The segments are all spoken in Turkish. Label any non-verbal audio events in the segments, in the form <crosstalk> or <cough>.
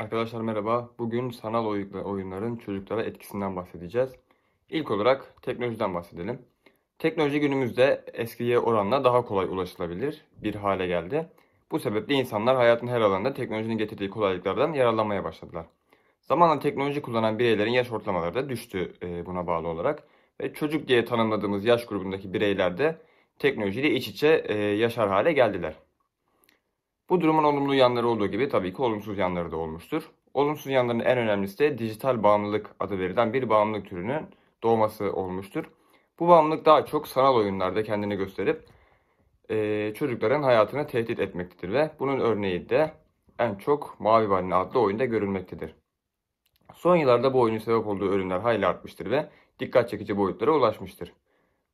Arkadaşlar merhaba. Bugün sanal oyunların çocuklara etkisinden bahsedeceğiz. İlk olarak teknolojiden bahsedelim. Teknoloji günümüzde eskiye oranla daha kolay ulaşılabilir bir hale geldi. Bu sebeple insanlar hayatın her alanında teknolojinin getirdiği kolaylıklardan yararlanmaya başladılar. Zamanla teknoloji kullanan bireylerin yaş ortalamaları da düştü e, buna bağlı olarak. Ve çocuk diye tanımladığımız yaş grubundaki bireyler de teknolojiyle iç içe e, yaşar hale geldiler. Bu durumun olumlu yanları olduğu gibi tabii ki olumsuz yanları da olmuştur. Olumsuz yanlarının en önemlisi de dijital bağımlılık adı verilen bir bağımlılık türünün doğması olmuştur. Bu bağımlılık daha çok sanal oyunlarda kendini gösterip e, çocukların hayatını tehdit etmektedir ve bunun örneği de en çok Mavi Balina adlı oyunda görülmektedir. Son yıllarda bu oyunun sebep olduğu ölümler hayli artmıştır ve dikkat çekici boyutlara ulaşmıştır.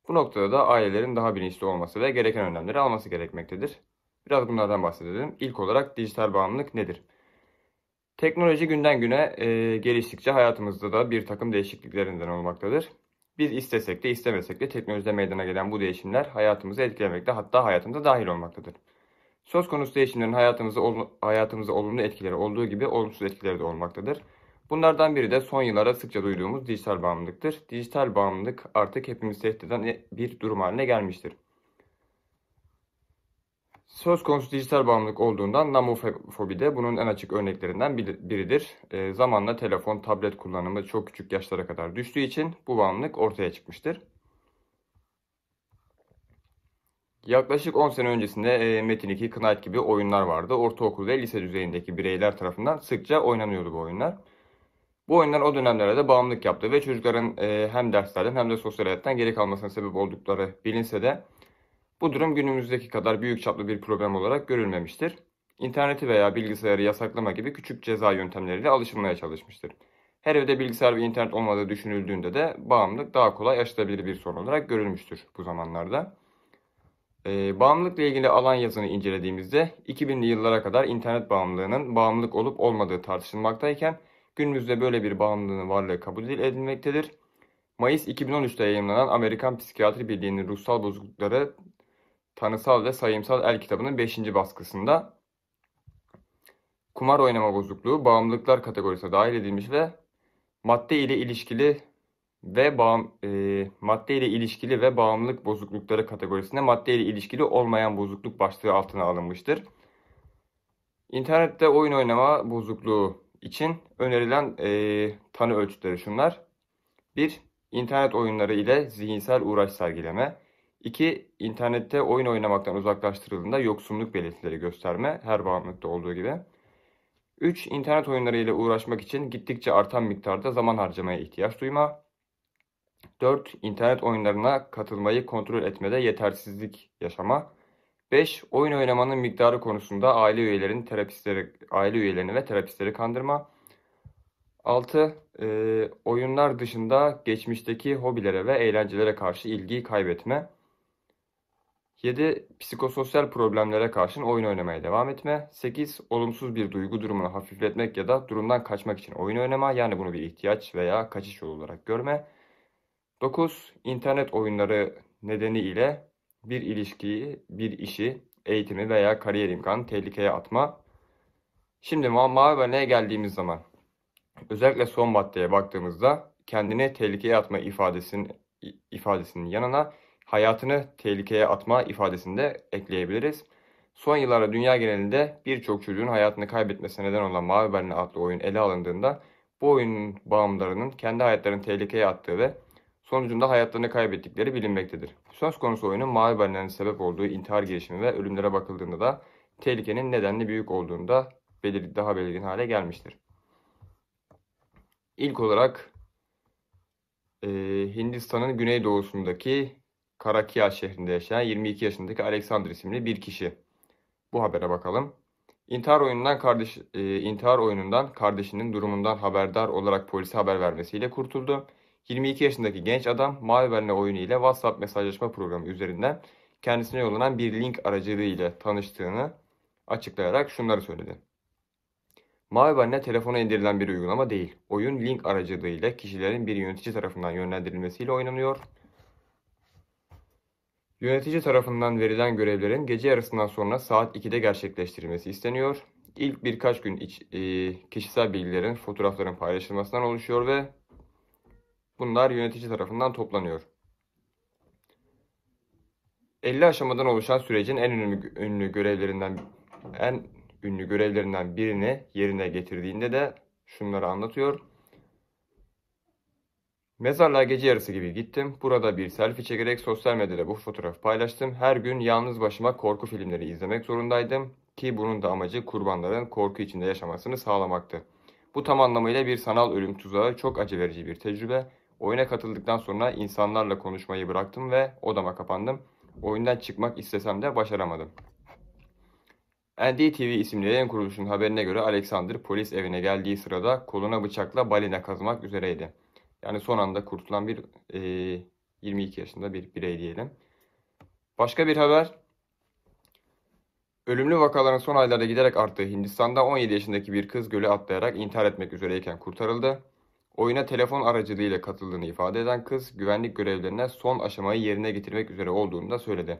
Bu noktada da ailelerin daha bilinçli olması ve gereken önlemleri alması gerekmektedir. Biraz bunlardan bahsedelim. İlk olarak dijital bağımlılık nedir? Teknoloji günden güne e, geliştikçe hayatımızda da bir takım değişikliklerinden olmaktadır. Biz istesek de istemesek de teknolojide meydana gelen bu değişimler hayatımızı etkilemekte hatta hayatımıza dahil olmaktadır. Söz konusu değişimlerin hayatımızı, ol, hayatımızı olumlu etkileri olduğu gibi olumsuz etkileri de olmaktadır. Bunlardan biri de son yıllarda sıkça duyduğumuz dijital bağımlılıktır. Dijital bağımlılık artık hepimizi tehdit eden e, bir durum haline gelmiştir. Söz konusu dijital bağımlılık olduğundan namofobi de bunun en açık örneklerinden biridir. E, zamanla telefon, tablet kullanımı çok küçük yaşlara kadar düştüğü için bu bağımlılık ortaya çıkmıştır. Yaklaşık 10 sene öncesinde e, Metin 2, Knight gibi oyunlar vardı. Ortaokul ve lise düzeyindeki bireyler tarafından sıkça oynanıyordu bu oyunlar. Bu oyunlar o dönemlerde bağımlılık yaptı ve çocukların e, hem derslerden hem de sosyal hayattan geri kalmasına sebep oldukları bilinse de bu durum günümüzdeki kadar büyük çaplı bir problem olarak görülmemiştir. İnterneti veya bilgisayarı yasaklama gibi küçük ceza yöntemleriyle alışılmaya çalışmıştır. Her evde bilgisayar ve internet olmadığı düşünüldüğünde de bağımlılık daha kolay aşılabilir bir sorun olarak görülmüştür bu zamanlarda. E, bağımlılıkla ilgili alan yazını incelediğimizde 2000'li yıllara kadar internet bağımlılığının bağımlılık olup olmadığı tartışılmaktayken günümüzde böyle bir bağımlılığın varlığı kabul edilmektedir. Mayıs 2013'te yayınlanan Amerikan Psikiyatri Birliği'nin ruhsal bozuklukları Tanısal ve Sayımsal El kitabının 5. baskısında kumar oynama bozukluğu bağımlılıklar kategorisine dahil edilmiş ve madde ile ilişkili ve bağım, e, madde ile ilişkili ve bağımlılık bozuklukları kategorisine madde ile ilişkili olmayan bozukluk başlığı altına alınmıştır. İnternette oyun oynama bozukluğu için önerilen e, tanı ölçütleri şunlar. 1. İnternet oyunları ile zihinsel uğraş sergileme. 2. İnternette oyun oynamaktan uzaklaştırıldığında yoksunluk belirtileri gösterme her bağımlılıkta olduğu gibi. 3. İnternet oyunları ile uğraşmak için gittikçe artan miktarda zaman harcamaya ihtiyaç duyma. 4. İnternet oyunlarına katılmayı kontrol etmede yetersizlik yaşama. 5. Oyun oynamanın miktarı konusunda aile üyelerinin terapistleri, aile üyelerini ve terapistleri kandırma. 6. E, oyunlar dışında geçmişteki hobilere ve eğlencelere karşı ilgiyi kaybetme. 7. Psikososyal problemlere karşın oyun oynamaya devam etme. 8. Olumsuz bir duygu durumunu hafifletmek ya da durumdan kaçmak için oyun oynama. Yani bunu bir ihtiyaç veya kaçış yolu olarak görme. 9. İnternet oyunları nedeniyle bir ilişkiyi, bir işi, eğitimi veya kariyer imkanı tehlikeye atma. Şimdi mavi bölmeye geldiğimiz zaman özellikle son maddeye baktığımızda kendini tehlikeye atma ifadesinin ifadesinin yanına hayatını tehlikeye atma ifadesinde ekleyebiliriz. Son yıllarda dünya genelinde birçok çocuğun hayatını kaybetmesine neden olan Mavi Berna adlı oyun ele alındığında bu oyunun bağımlılarının kendi hayatlarını tehlikeye attığı ve sonucunda hayatlarını kaybettikleri bilinmektedir. Söz konusu oyunun Mavi Berna'nın sebep olduğu intihar girişimi ve ölümlere bakıldığında da tehlikenin nedenli büyük olduğunda belir daha belirgin hale gelmiştir. İlk olarak e, Hindistan'ın güneydoğusundaki Karakiya şehrinde yaşayan 22 yaşındaki Alexander isimli bir kişi. Bu habere bakalım. İntihar oyunundan kardeş e, intihar oyunundan kardeşinin durumundan haberdar olarak polise haber vermesiyle kurtuldu. 22 yaşındaki genç adam mavi oyunu ile WhatsApp mesajlaşma programı üzerinden kendisine yollanan bir link aracılığı ile tanıştığını açıklayarak şunları söyledi. Mavi telefona indirilen bir uygulama değil. Oyun link aracılığı ile kişilerin bir yönetici tarafından yönlendirilmesiyle oynanıyor. Yönetici tarafından verilen görevlerin gece yarısından sonra saat 2'de gerçekleştirilmesi isteniyor. İlk birkaç gün iç, e, kişisel bilgilerin, fotoğrafların paylaşılmasından oluşuyor ve bunlar yönetici tarafından toplanıyor. 50 aşamadan oluşan sürecin en ünlü, ünlü görevlerinden en ünlü görevlerinden birini yerine getirdiğinde de şunları anlatıyor. Mezarlığa gece yarısı gibi gittim. Burada bir selfie çekerek sosyal medyada bu fotoğrafı paylaştım. Her gün yalnız başıma korku filmleri izlemek zorundaydım. Ki bunun da amacı kurbanların korku içinde yaşamasını sağlamaktı. Bu tam anlamıyla bir sanal ölüm tuzağı çok acı verici bir tecrübe. Oyuna katıldıktan sonra insanlarla konuşmayı bıraktım ve odama kapandım. Oyundan çıkmak istesem de başaramadım. NDTV isimli yayın kuruluşunun haberine göre Alexander polis evine geldiği sırada koluna bıçakla balina kazmak üzereydi. Yani son anda kurtulan bir e, 22 yaşında bir birey diyelim. Başka bir haber. Ölümlü vakaların son aylarda giderek arttığı Hindistan'da 17 yaşındaki bir kız göle atlayarak intihar etmek üzereyken kurtarıldı. Oyuna telefon aracılığıyla katıldığını ifade eden kız güvenlik görevlerine son aşamayı yerine getirmek üzere olduğunu da söyledi.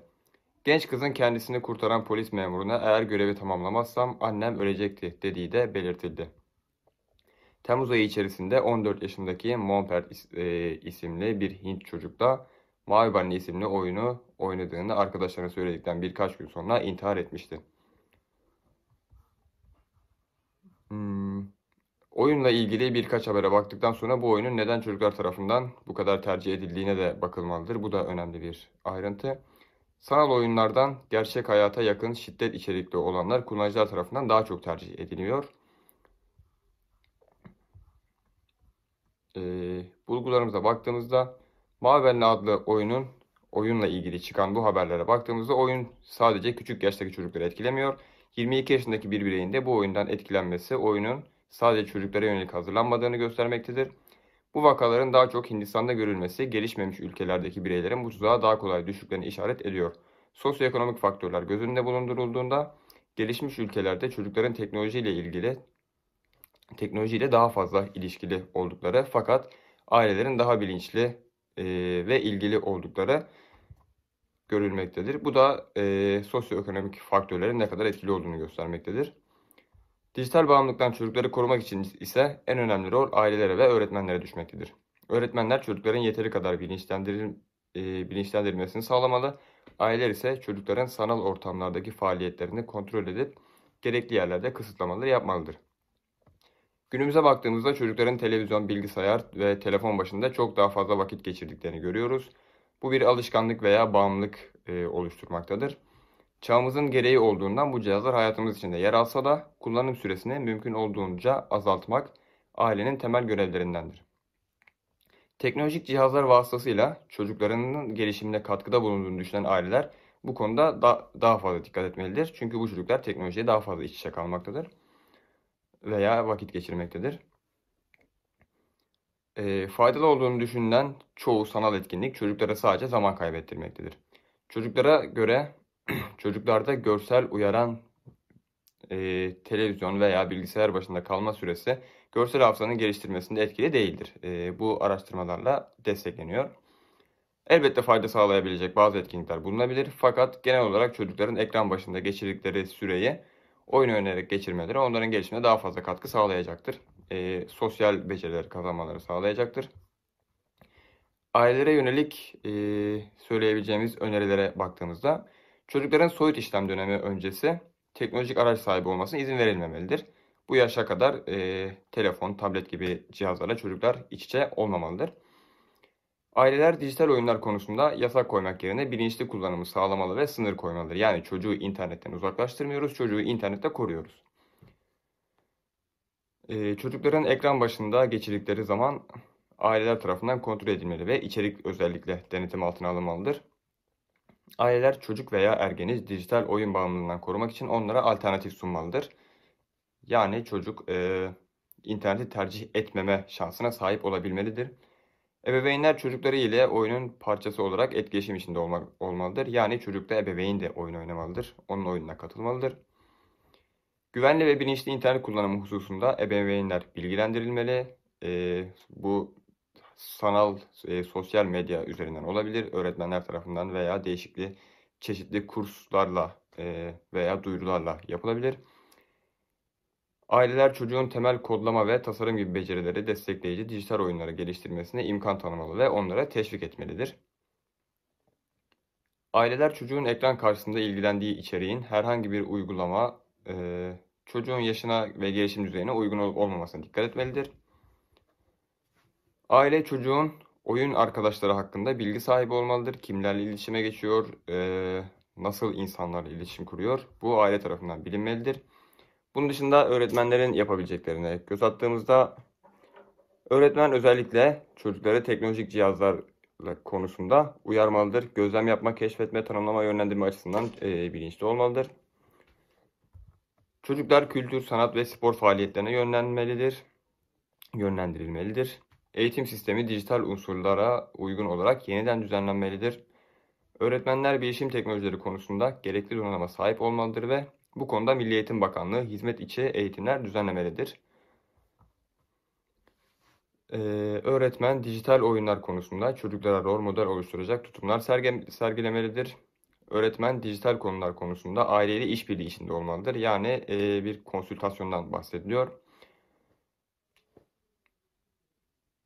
Genç kızın kendisini kurtaran polis memuruna eğer görevi tamamlamazsam annem ölecekti dediği de belirtildi. Temmuz ayı içerisinde 14 yaşındaki Monper e, isimli bir Hint çocukla Mavi Bunny isimli oyunu oynadığını arkadaşlarına söyledikten birkaç gün sonra intihar etmişti. Hmm. Oyunla ilgili birkaç habere baktıktan sonra bu oyunun neden çocuklar tarafından bu kadar tercih edildiğine de bakılmalıdır. Bu da önemli bir ayrıntı. Sanal oyunlardan gerçek hayata yakın şiddet içerikli olanlar kullanıcılar tarafından daha çok tercih ediliyor. e, bulgularımıza baktığımızda Mavenli adlı oyunun oyunla ilgili çıkan bu haberlere baktığımızda oyun sadece küçük yaştaki çocukları etkilemiyor. 22 yaşındaki bir bireyin de bu oyundan etkilenmesi oyunun sadece çocuklara yönelik hazırlanmadığını göstermektedir. Bu vakaların daha çok Hindistan'da görülmesi gelişmemiş ülkelerdeki bireylerin bu tuzağa daha kolay düştüklerini işaret ediyor. Sosyoekonomik faktörler göz önünde bulundurulduğunda gelişmiş ülkelerde çocukların teknolojiyle ilgili teknolojiyle daha fazla ilişkili oldukları fakat ailelerin daha bilinçli e, ve ilgili oldukları görülmektedir. Bu da e, sosyoekonomik faktörlerin ne kadar etkili olduğunu göstermektedir. Dijital bağımlılıktan çocukları korumak için ise en önemli rol ailelere ve öğretmenlere düşmektedir. Öğretmenler çocukların yeteri kadar bilinçlendiril, e, bilinçlendirilmesini sağlamalı. Aileler ise çocukların sanal ortamlardaki faaliyetlerini kontrol edip gerekli yerlerde kısıtlamaları yapmalıdır. Günümüze baktığımızda çocukların televizyon, bilgisayar ve telefon başında çok daha fazla vakit geçirdiklerini görüyoruz. Bu bir alışkanlık veya bağımlılık e, oluşturmaktadır. Çağımızın gereği olduğundan bu cihazlar hayatımız içinde yer alsa da kullanım süresini mümkün olduğunca azaltmak ailenin temel görevlerindendir. Teknolojik cihazlar vasıtasıyla çocuklarının gelişimine katkıda bulunduğunu düşünen aileler bu konuda da, daha fazla dikkat etmelidir. Çünkü bu çocuklar teknolojiye daha fazla iç içe kalmaktadır veya vakit geçirmektedir. E, faydalı olduğunu düşünülen çoğu sanal etkinlik çocuklara sadece zaman kaybettirmektedir. Çocuklara göre <clears throat> çocuklarda görsel uyaran e, televizyon veya bilgisayar başında kalma süresi görsel hafızanın geliştirmesinde etkili değildir. E, bu araştırmalarla destekleniyor. Elbette fayda sağlayabilecek bazı etkinlikler bulunabilir fakat genel olarak çocukların ekran başında geçirdikleri süreyi oyun oynayarak geçirmeleri onların gelişimine daha fazla katkı sağlayacaktır. E, sosyal beceriler kazanmaları sağlayacaktır. Ailelere yönelik e, söyleyebileceğimiz önerilere baktığımızda çocukların soyut işlem dönemi öncesi teknolojik araç sahibi olmasına izin verilmemelidir. Bu yaşa kadar e, telefon, tablet gibi cihazlarla çocuklar iç içe olmamalıdır. Aileler dijital oyunlar konusunda yasak koymak yerine bilinçli kullanımı sağlamalı ve sınır koymalıdır. Yani çocuğu internetten uzaklaştırmıyoruz, çocuğu internette koruyoruz. Ee, çocukların ekran başında geçirdikleri zaman aileler tarafından kontrol edilmeli ve içerik özellikle denetim altına alınmalıdır. Aileler çocuk veya ergeni dijital oyun bağımlılığından korumak için onlara alternatif sunmalıdır. Yani çocuk e, interneti tercih etmeme şansına sahip olabilmelidir. Ebeveynler çocukları ile oyunun parçası olarak etkileşim içinde olmak, olmalıdır. Yani çocuk da ebeveyn de oyun oynamalıdır. Onun oyununa katılmalıdır. Güvenli ve bilinçli internet kullanımı hususunda ebeveynler bilgilendirilmeli. E, bu sanal e, sosyal medya üzerinden olabilir. Öğretmenler tarafından veya değişikli çeşitli kurslarla e, veya duyurularla yapılabilir. Aileler çocuğun temel kodlama ve tasarım gibi becerileri destekleyici dijital oyunları geliştirmesine imkan tanımalı ve onlara teşvik etmelidir. Aileler çocuğun ekran karşısında ilgilendiği içeriğin herhangi bir uygulama, e, çocuğun yaşına ve gelişim düzeyine uygun olup olmamasına dikkat etmelidir. Aile çocuğun oyun arkadaşları hakkında bilgi sahibi olmalıdır. Kimlerle iletişime geçiyor, e, nasıl insanlarla iletişim kuruyor bu aile tarafından bilinmelidir. Bunun dışında öğretmenlerin yapabileceklerine göz attığımızda öğretmen özellikle çocuklara teknolojik cihazlar konusunda uyarmalıdır. Gözlem yapma, keşfetme, tanımlama, yönlendirme açısından e, bilinçli olmalıdır. Çocuklar kültür, sanat ve spor faaliyetlerine yönlenmelidir. Yönlendirilmelidir. Eğitim sistemi dijital unsurlara uygun olarak yeniden düzenlenmelidir. Öğretmenler bilişim teknolojileri konusunda gerekli donanıma sahip olmalıdır ve bu konuda Milli Eğitim Bakanlığı hizmet içi eğitimler düzenlemelidir. Ee, öğretmen dijital oyunlar konusunda çocuklara rol model oluşturacak tutumlar serge, sergilemelidir. Öğretmen dijital konular konusunda aileyle işbirliği içinde olmalıdır. Yani e, bir konsültasyondan bahsediliyor.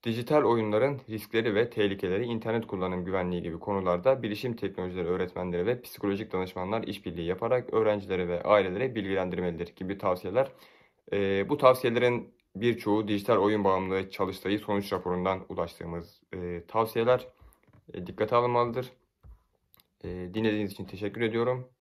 Dijital oyunların riskleri ve tehlikeleri, internet kullanım güvenliği gibi konularda bilişim teknolojileri öğretmenleri ve psikolojik danışmanlar işbirliği yaparak öğrencilere ve ailelere bilgilendirmelidir gibi tavsiyeler. E, bu tavsiyelerin birçoğu dijital oyun bağımlılığı çalıştayı sonuç raporundan ulaştığımız e, tavsiyeler e, dikkate alınmalıdır. E, dinlediğiniz için teşekkür ediyorum.